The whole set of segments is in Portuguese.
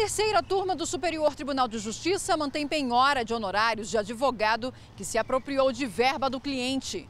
terceira turma do Superior Tribunal de Justiça mantém penhora de honorários de advogado que se apropriou de verba do cliente.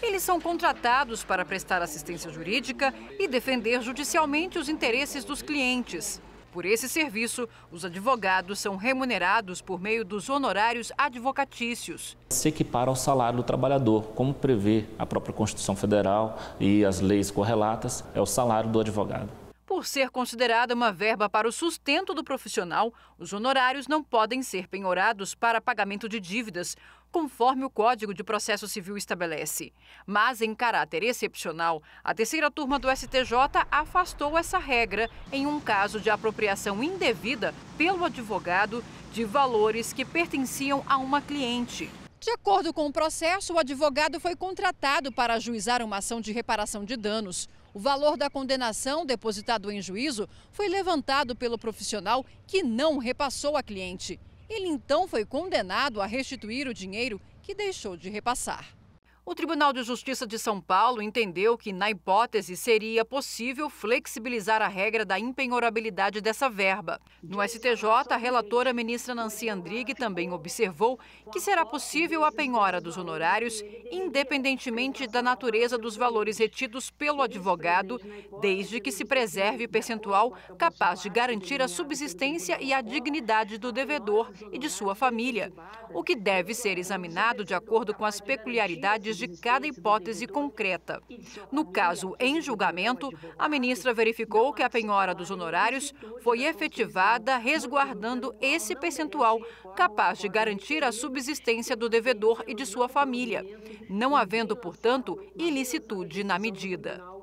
Eles são contratados para prestar assistência jurídica e defender judicialmente os interesses dos clientes. Por esse serviço, os advogados são remunerados por meio dos honorários advocatícios. Se equipara ao salário do trabalhador, como prevê a própria Constituição Federal e as leis correlatas, é o salário do advogado. Por ser considerada uma verba para o sustento do profissional, os honorários não podem ser penhorados para pagamento de dívidas, conforme o Código de Processo Civil estabelece. Mas, em caráter excepcional, a terceira turma do STJ afastou essa regra em um caso de apropriação indevida pelo advogado de valores que pertenciam a uma cliente. De acordo com o processo, o advogado foi contratado para ajuizar uma ação de reparação de danos. O valor da condenação depositado em juízo foi levantado pelo profissional que não repassou a cliente. Ele então foi condenado a restituir o dinheiro que deixou de repassar. O Tribunal de Justiça de São Paulo entendeu que, na hipótese, seria possível flexibilizar a regra da impenhorabilidade dessa verba. No STJ, a relatora ministra Nancy Andrighi também observou que será possível a penhora dos honorários, independentemente da natureza dos valores retidos pelo advogado, desde que se preserve percentual capaz de garantir a subsistência e a dignidade do devedor e de sua família, o que deve ser examinado de acordo com as peculiaridades de cada hipótese concreta. No caso em julgamento, a ministra verificou que a penhora dos honorários foi efetivada resguardando esse percentual capaz de garantir a subsistência do devedor e de sua família, não havendo, portanto, ilicitude na medida.